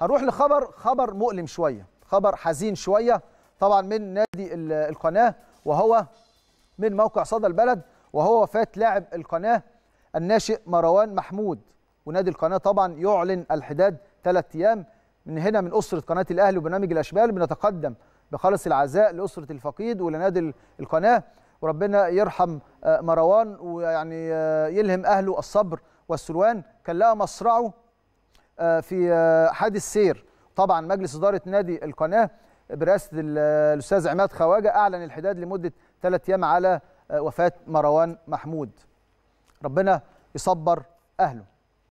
هنروح لخبر خبر مؤلم شويه خبر حزين شويه طبعا من نادي القناه وهو من موقع صدى البلد وهو وفاه لاعب القناه الناشئ مروان محمود ونادي القناه طبعا يعلن الحداد ثلاث ايام من هنا من اسره قناه الاهلي وبرنامج الاشبال بنتقدم بخالص العزاء لاسره الفقيد ولنادي القناه وربنا يرحم آه، مروان ويعني آه، يلهم اهله الصبر والسلوان كان لقى مصرعه آه، في آه، حادث سير طبعا مجلس إدارة نادي القناة برئاسة الأستاذ عماد خواجة أعلن الحداد لمدة ثلاث أيام على آه، وفاة مروان محمود ربنا يصبر أهله